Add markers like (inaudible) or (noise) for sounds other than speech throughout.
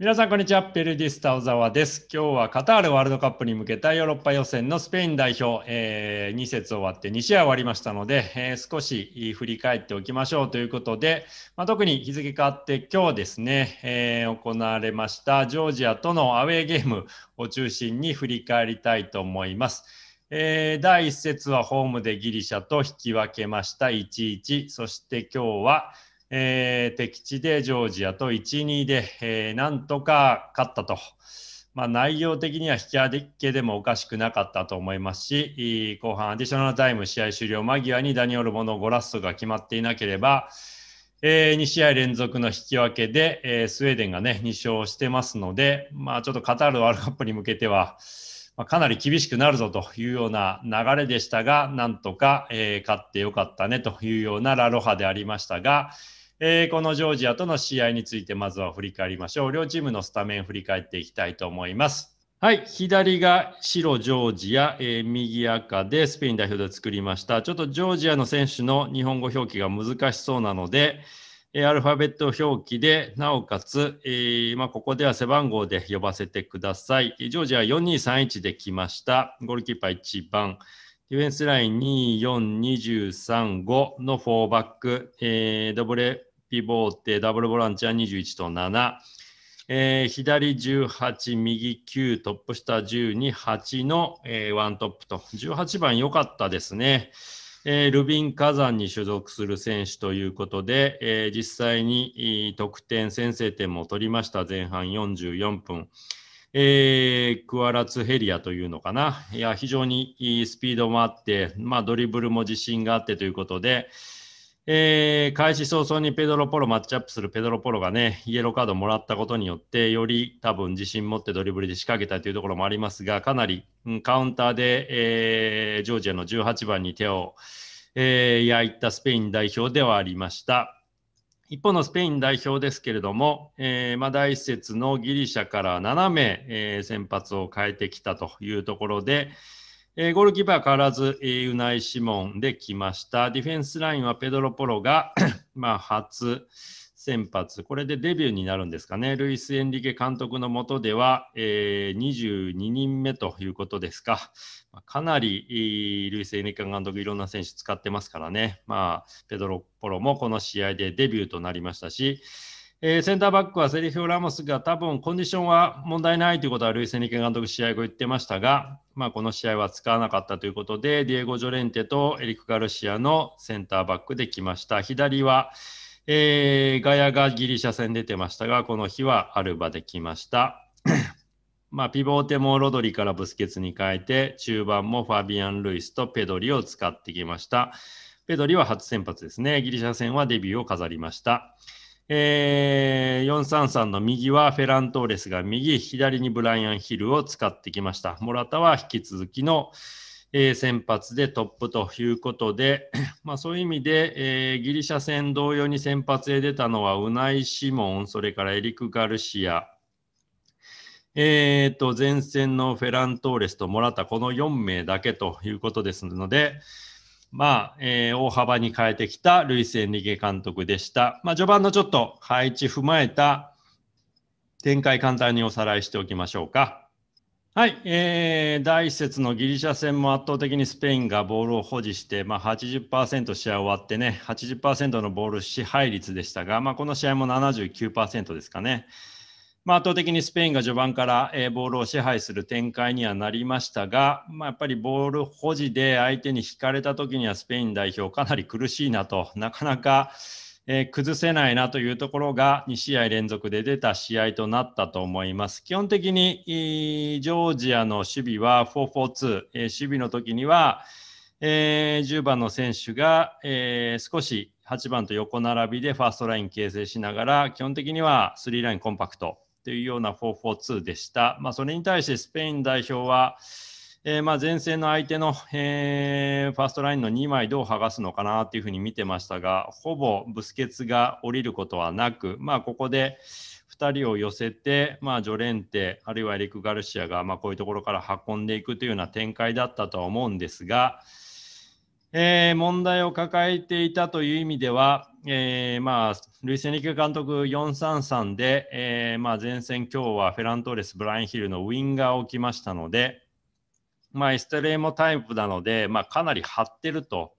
皆さん、こんにちは。ペルディスタ小沢です。今日はカタールワールドカップに向けたヨーロッパ予選のスペイン代表、えー、2節終わって2試合終わりましたので、えー、少し振り返っておきましょうということで、まあ、特に日付変わって今日ですね、えー、行われましたジョージアとのアウェーゲームを中心に振り返りたいと思います。えー、第1節はホームでギリシャと引き分けました1-1。そして今日はえー、敵地でジョージアと1、2で、えー、なんとか勝ったと。まあ、内容的には引き分けでもおかしくなかったと思いますし、後半アディショナルタイム試合終了間際にダニオルモのゴラストが決まっていなければ、えー、2試合連続の引き分けで、えー、スウェーデンがね、2勝してますので、まあ、ちょっとカタールワールドカップに向けては、まあ、かなり厳しくなるぞというような流れでしたが、なんとか、えー、勝ってよかったねというようなラロハでありましたが、えー、このジョージアとの試合についてまずは振り返りましょう。両チームのスタメン振り返っていきたいと思います。はい、左が白ジョージア、えー、右赤でスペイン代表で作りました。ちょっとジョージアの選手の日本語表記が難しそうなので、えー、アルファベット表記で、なおかつ、えー、まあ、ここでは背番号で呼ばせてください。ジョージア4231で来ました。ゴールキーパー1番。ディフェンスライン24235のフォーバック、えー、ダブルピボーテ、ダブルボランチは21と7。えー、左18、右9、トップ下12、8の、えー、ワントップと、18番良かったですね。えー、ルビン・カザンに所属する選手ということで、えー、実際に得点、先制点も取りました、前半44分。えー、クアラツヘリアというのかな、いや非常にスピードもあって、まあ、ドリブルも自信があってということで、えー、開始早々にペドロ・ポロマッチアップするペドロ・ポロがね、イエローカードをもらったことによって、より多分自信持ってドリブルで仕掛けたというところもありますが、かなり、カウンターで、えー、ジョージアの18番に手を、えー、焼いたスペイン代表ではありました。一方のスペイン代表ですけれども、えー、まあ、第1節のギリシャから7名、え先発を変えてきたというところで、えー、ゴールキーパーは変わらず、えー、ウナイ・シモンで来ました。ディフェンスラインはペドロ・ポロが (coughs) まあ、初先発。これでデビューになるんですかね。ルイス・エンリケ監督のもとでは、えー、22人目ということですか。かなり、ルイス・エンリケ監督いろんな選手使ってますからね。まあ、ペドロ・ポロもこの試合でデビューとなりましたし、えー、センターバックはセリフィオ・ラモスが多分コンディションは問題ないということはルイス・エニケ監督試合後言ってましたが、まあ、この試合は使わなかったということでディエゴ・ジョレンテとエリック・ガルシアのセンターバックできました左は、えー、ガヤがギリシャ戦出てましたがこの日はアルバできました (coughs) まあ、ピボーテもロドリからブスケツに変えて中盤もファビアン・ルイスとペドリを使ってきましたペドリは初先発ですねギリシャ戦はデビューを飾りましたえー、433の右はフェラントーレスが右、左にブライアン・ヒルを使ってきました。モラタは引き続きの、えー、先発でトップということで、(coughs) まあ、そういう意味で、えー、ギリシャ戦同様に先発へ出たのはウナイ・シモン、それからエリク・ガルシア、えーと、前線のフェラントーレスとモラタ、この4名だけということですので、まあ、えー、大幅に変えてきたルイス・エンリケ監督でした。まあ、序盤のちょっと配置踏まえた展開簡単におさらいしておきましょうか。はい、えー、第1節のギリシャ戦も圧倒的にスペインがボールを保持して、まあ80、80%試合終わってね、80%のボール支配率でしたが、まあ、この試合も79%ですかね。まあ、圧倒的にスペインが序盤から、えー、ボールを支配する展開にはなりましたが、まあ、やっぱりボール保持で相手に引かれた時にはスペイン代表かなり苦しいなとなかなか、えー、崩せないなというところが2試合連続で出た試合となったと思います。基本的に、ジョージアの守備は4-4-2、えー、守備の時には、えー、10番の選手が、えー、少し8番と横並びでファーストライン形成しながら基本的には3ラインコンパクトというような4-4-2でした。まあ、それに対してスペイン代表は、えー、ま前線の相手の、えー、ファーストラインの2枚どう剥がすのかなというふうに見てましたが、ほぼブスケツが降りることはなく、まあ、ここで2人を寄せて、まあ、ジョレンテ、あるいはエリック・ガルシアが、まこういうところから運んでいくというような展開だったとは思うんですが、えー、問題を抱えていたという意味では、えー、まあ、ルイス・エンリケ監督433で、えー、まあ、前線今日はフェラントーレス、ブラインヒルのウィンガーを置きましたので、まあ、エストレーモタイプなので、まあ、かなり張ってると。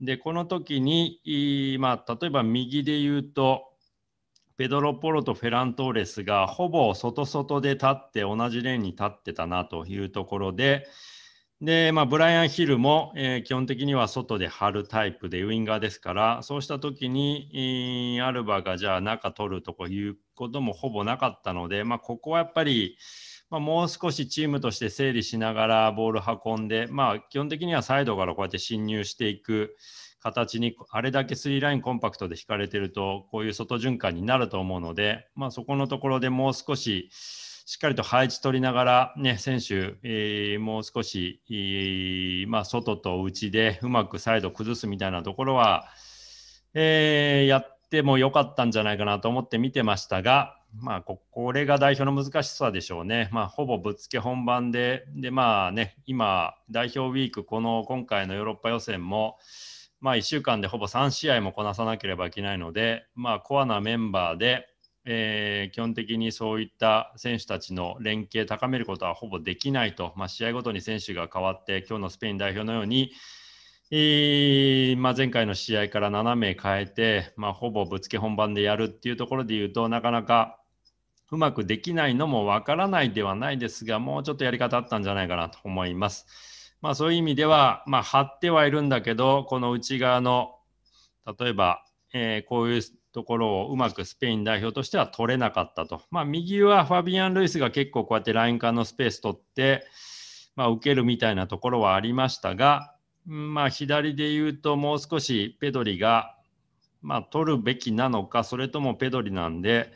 で、この時に、まあ、例えば右で言うと、ペドロ・ポロとフェラントーレスがほぼ外外で立って同じレーンに立ってたなというところで、で、まあ、ブライアン・ヒルも、えー、基本的には外で張るタイプでウィンガーですから、そうした時に、えー、アルバがじゃあ中取るとかいうこともほぼなかったので、まあ、ここはやっぱり、まあ、もう少しチームとして整理しながらボール運んで、まあ、基本的にはサイドからこうやって侵入していく形に、あれだけスリーラインコンパクトで引かれてると、こういう外循環になると思うので、まあ、そこのところでもう少し、しっかりと配置取りながら、ね、選手、えー、もう少し、えー、まあ、外と内でうまくサイド崩すみたいなところは、えー、やっても良かったんじゃないかなと思って見てましたが、まあ、これが代表の難しさでしょうね、まあ、ほぼぶっつけ本番で、でまあね、今、代表ウィーク、この今回のヨーロッパ予選も、まあ、1週間でほぼ3試合もこなさなければいけないので、まあ、コアなメンバーで、えー、基本的にそういった選手たちの連携高めることはほぼできないと、まあ、試合ごとに選手が変わって今日のスペイン代表のように、えー、まあ、前回の試合から7名変えて、まあ、ほぼぶつけ本番でやるっていうところで言うとなかなかうまくできないのもわからないではないですがもうちょっとやり方あったんじゃないかなと思います。まあ、そういう意味では、ま張ってはいるんだけどこの内側の例えば、えー、こういうところをうまくスペイン代表としては取れなかったと。まあ、右はファビアン・ルイスが結構こうやってライン間のスペース取って、まあ、受けるみたいなところはありましたが、まあ、左で言うともう少しペドリが、まあ、取るべきなのか、それともペドリなんで、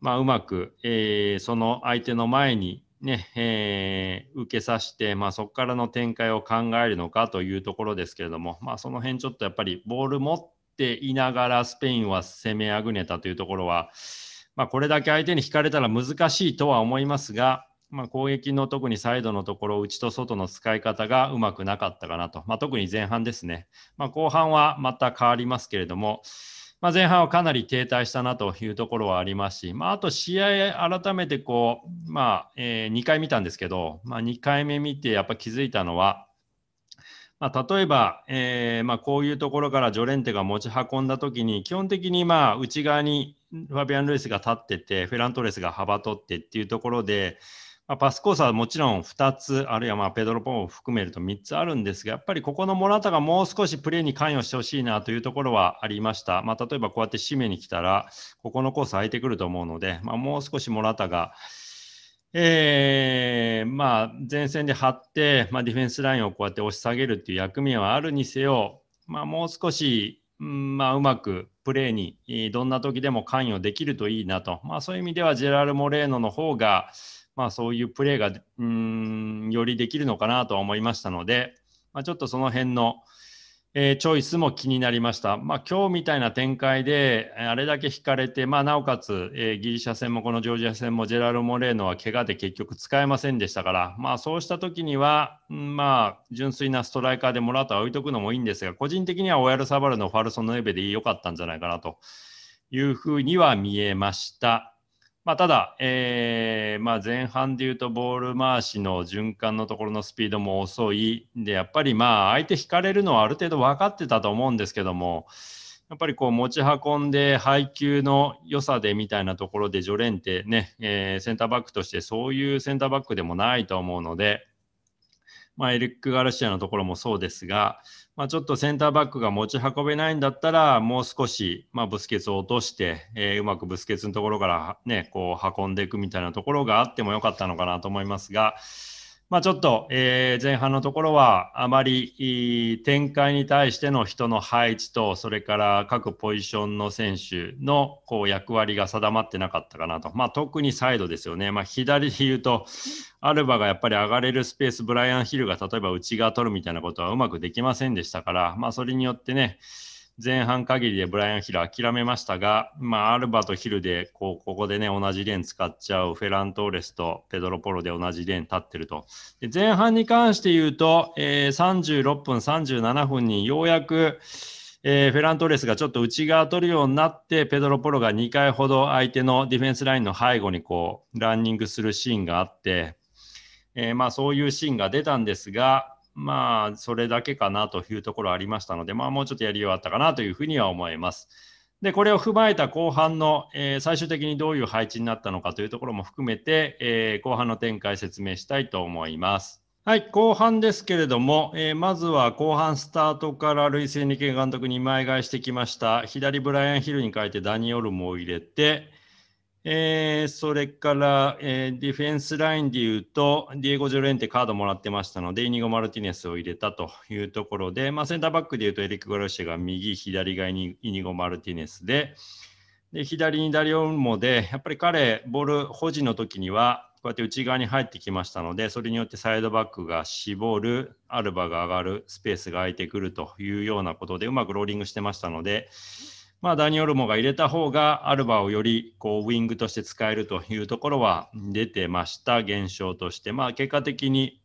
まあ、うまく、えー、その相手の前にね、えー、受けさせて、まあ、そこからの展開を考えるのかというところですけれども、まあ、その辺ちょっとやっぱりボール持っていながらスペインは攻めあぐねたというところは、まあ、これだけ相手に引かれたら難しいとは思いますが、まあ、攻撃の特にサイドのところ内と外の使い方がうまくなかったかなと、まあ、特に前半ですね、まあ、後半はまた変わりますけれども、まあ、前半はかなり停滞したなというところはありますし、まああ、と試合、改めてこう、まあえ2回見たんですけど、ま2回目見てやっぱ気づいたのは、まあ、例えば、えーまあ、こういうところからジョレンテが持ち運んだ時に基本的にまあ内側にファビアン・ルイスが立っててフェラントレスが幅取ってっていうところで、まあ、パスコースはもちろん2つあるいはまあペドロ・ポンを含めると3つあるんですがやっぱりここのモラタがもう少しプレーに関与してほしいなというところはありました、まあ、例えばこうやって締めに来たらここのコース空いてくると思うので、まあ、もう少しモラタが。えーまあ、前線で張って、まあ、ディフェンスラインをこうやって押し下げるという役目はあるにせよ、まあ、もう少し、うんまあ、うまくプレーにどんな時でも関与できるといいなと、まあ、そういう意味ではジェラル・モレーノの方が、まあ、そういうプレーがうんよりできるのかなと思いましたので、まあ、ちょっとその辺の、えー、チョイスも気になりました。まあ、今日みたいな展開で、あれだけ引かれて、まあ、なおかつ、えー、ギリシャ戦もこのジョージア戦もジェラル・モレーノは怪我で結局使えませんでしたから、まあ、そうした時には、まあ、純粋なストライカーでもらうとは置いとくのもいいんですが、個人的にはオヤル・サバルのファルソ・ノエベで良かったんじゃないかなというふうには見えました。まあ、ただ、えーまあ、前半でいうとボール回しの循環のところのスピードも遅いでやっぱりまあ相手引かれるのはある程度分かってたと思うんですけどもやっぱりこう持ち運んで配球の良さでみたいなところでジョレンってね、えー、センターバックとしてそういうセンターバックでもないと思うので、まあ、エリック・ガルシアのところもそうですが、まあ、ちょっとセンターバックが持ち運べないんだったら、もう少し、まあ、ブスケツを落として、えー、うまくブスケツのところから、ね、こう運んでいくみたいなところがあってもよかったのかなと思いますが、まあ、ちょっと、え前半のところはあまり展開に対しての人の配置とそれから各ポジションの選手のこう役割が定まってなかったかなと、まあ、特にサイドですよね、まあ、左で言うとアルバがやっぱり上がれるスペースブライアン・ヒルが例えば内側取るみたいなことはうまくできませんでしたから、まあ、それによってね前半限りでブライアン・ヒル諦めましたが、まあ、アルバとヒルでこうここで、ね、同じレーン使っちゃうフェラントーレスとペドロ・ポロで同じレーン立ってるとで前半に関して言うと、えー、36分37分にようやく、えー、フェラントーレスがちょっと内側取るようになってペドロ・ポロが2回ほど相手のディフェンスラインの背後にこうランニングするシーンがあって、えー、まあ、そういうシーンが出たんですが、まあ、それだけかなというところありましたので、まあ、もうちょっとやりようあったかなというふうには思います。で、これを踏まえた後半の、えー、最終的にどういう配置になったのかというところも含めて、えー、後半の展開説明したいと思います。はい、後半ですけれども、えー、まずは後半スタートからルイス・エンリケ監督に前替えしてきました。左ブライアン・ヒルに変えてダニオルムを入れて、えー、それから、えー、ディフェンスラインでいうと、ディエゴ・ジョレンテカードもらってましたので、イニゴ・マルティネスを入れたというところで、まあ、センターバックでいうと、エリック・ゴルシェが右、左がイニゴ・マルティネスで、で左にダリオ・ンモで、やっぱり彼、ボール保持の時には、こうやって内側に入ってきましたので、それによってサイドバックが絞る、アルバが上がる、スペースが空いてくるというようなことで、うまくローリングしてましたので、まあ、ダニオルモが入れた方がアルバをよりこうウィングとして使えるというところは出てました現象として、まあ、結果的に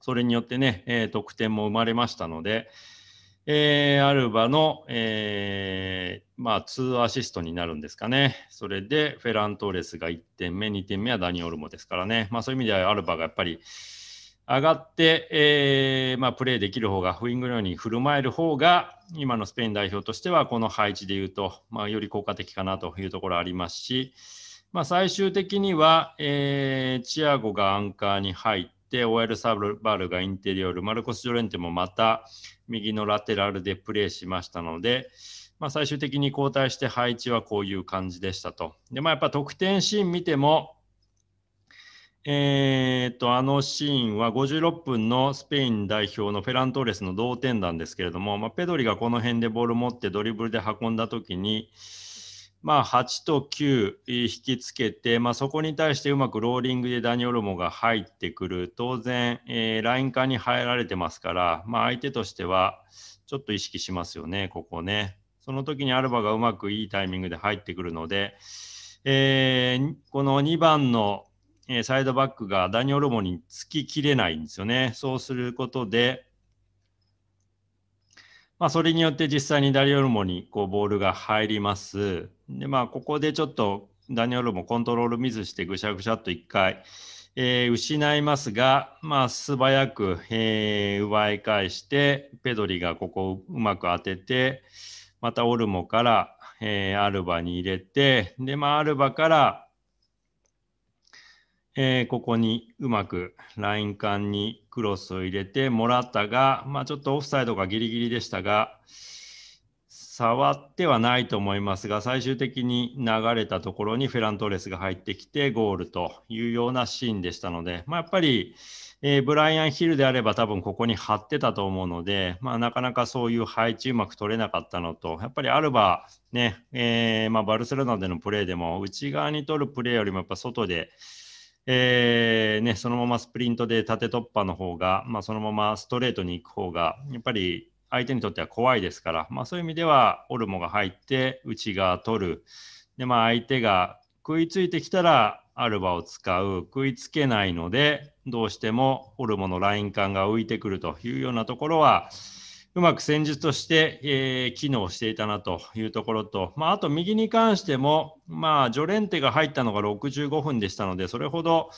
それによってね、えー、得点も生まれましたので、えー、アルバの、えー、まあ、2アシストになるんですかね。それでフェラントーレスが1点目、2点目はダニオルモですからね。まあ、そういう意味ではアルバがやっぱり上がって、えー、まあ、プレーできる方が、フイングのように振る舞える方が、今のスペイン代表としては、この配置でいうと、まあ、より効果的かなというところありますし、まあ、最終的には、えー、チアゴがアンカーに入って、オエル・サブバルがインテリオール、マルコス・ジョレンテもまた右のラテラルでプレーしましたので、まあ、最終的に交代して配置はこういう感じでしたと。でまあ、やっぱ得点シーン見ても、えー、っと、あのシーンは56分のスペイン代表のフェラントーレスの同点弾ですけれども、まあ、ペドリがこの辺でボールを持ってドリブルで運んだ時に、まあ、8と9引きつけて、まあ、そこに対してうまくローリングでダニオルモが入ってくる当然、えー、ライン下に入られてますから、まあ、相手としてはちょっと意識しますよね、ここね。その時にアルバがうまくいいタイミングで入ってくるので、えー、この2番のえサイドバックがダニオルモにつききれないんですよね。そうすることで、まあ、それによって実際にダニオルモにこうボールが入ります。で、まあ、ここでちょっとダニオルモコントロールミスしてぐしゃぐしゃっと1回、えー、失いますが、まあ、素早く、えー、奪い返して、ペドリがここをうまく当てて、またオルモから、えー、アルバに入れて、で、まあ、アルバから、えー、ここにうまくライン間にクロスを入れて、もらったが、まあ、ちょっとオフサイドがギリギリでしたが、触ってはないと思いますが、最終的に流れたところにフェラントレスが入ってきて、ゴールというようなシーンでしたので、まあ、やっぱり、えー、ブライアン・ヒルであれば多分ここに張ってたと思うので、まあ、なかなかそういう配置うまく取れなかったのとやっぱりアルバ、ねえー、まあ、バルセロナでのプレーでも内側に取るプレーよりもやっぱ外でえーね、そのままスプリントで縦突破の方が、まあ、そのままストレートに行く方がやっぱり相手にとっては怖いですから、まあ、そういう意味ではオルモが入って内側取るで、まあ、相手が食いついてきたらアルバを使う食いつけないのでどうしてもオルモのライン感が浮いてくるというようなところはうまく戦術として、えー、機能していたなというところと、まあ、あと右に関しても、まあ、ジョレンテが入ったのが65分でしたので、それほど、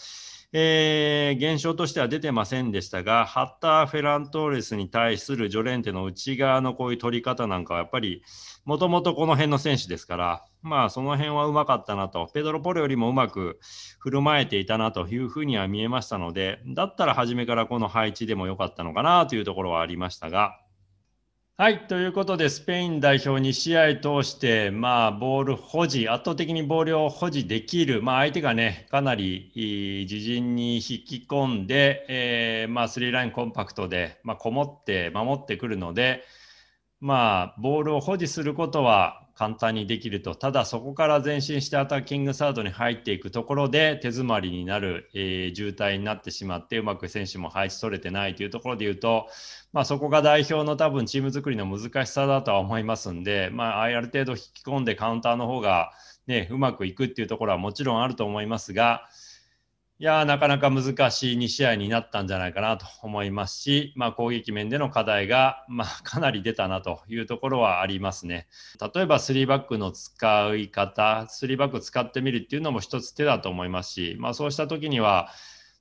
えー、現象としては出てませんでしたが、ハッター・フェラントーレスに対するジョレンテの内側のこういう取り方なんかは、やっぱりもともとこの辺の選手ですから、まあ、その辺はうまかったなと、ペドロ・ポレよりもうまく振る舞えていたなというふうには見えましたので、だったら初めからこの配置でも良かったのかなというところはありましたが。はい、ということで、スペイン代表2試合通して、まあ、ボール保持、圧倒的にボールを保持できる、まあ、相手がね、かなり自陣に引き込んで、えー、まあ、スリーラインコンパクトで、まあ、こもって守ってくるので、まあ、ボールを保持することは、簡単にできると、ただそこから前進してアタッキングサードに入っていくところで手詰まりになる、えー、渋滞になってしまって、うまく選手も配置取れてないというところで言うと、まあ、そこが代表の多分チーム作りの難しさだとは思いますんで、まあ、ある程度引き込んでカウンターの方が、ね、うまくいくっていうところはもちろんあると思いますが、いやなかなか難しい2試合になったんじゃないかなと思いますし、まあ、攻撃面での課題が、まあ、(laughs) かなり出たなというところはありますね。例えば3バックの使い方、3バック使ってみるっていうのも一つ手だと思いますし、まあ、そうした時には、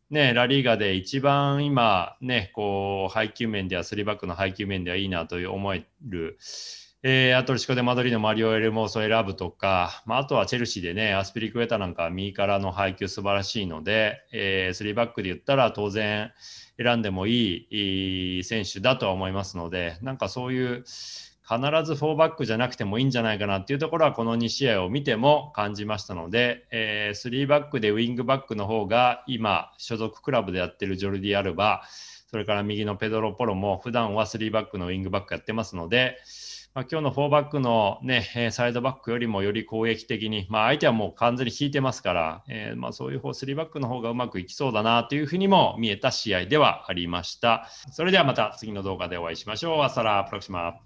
ね、ラリーガで一番今、ね、こう配球面では3バックの配球面ではいいなという思えるえー、アトレシコでマドリードマリオ・エルモースを選ぶとか、まあ、あとはチェルシーでね、アスピリクエタなんか右からの配球素晴らしいので、えー、3バックで言ったら当然選んでもいい選手だとは思いますので、なんかそういう必ず4バックじゃなくてもいいんじゃないかなっていうところはこの2試合を見ても感じましたので、えー、3バックでウィングバックの方が今所属クラブでやってるジョルディ・アルバ、それから右のペドロ・ポロも普段は3バックのウィングバックやってますので、まあ、今日の4バックの、ね、サイドバックよりもより攻撃的に、まあ、相手はもう完全に引いてますから、えー、まあ、そういう方3バックの方がうまくいきそうだなというふうにも見えた試合ではありました。それではまた次の動画でお会いしましょう。アサラプロクシマ。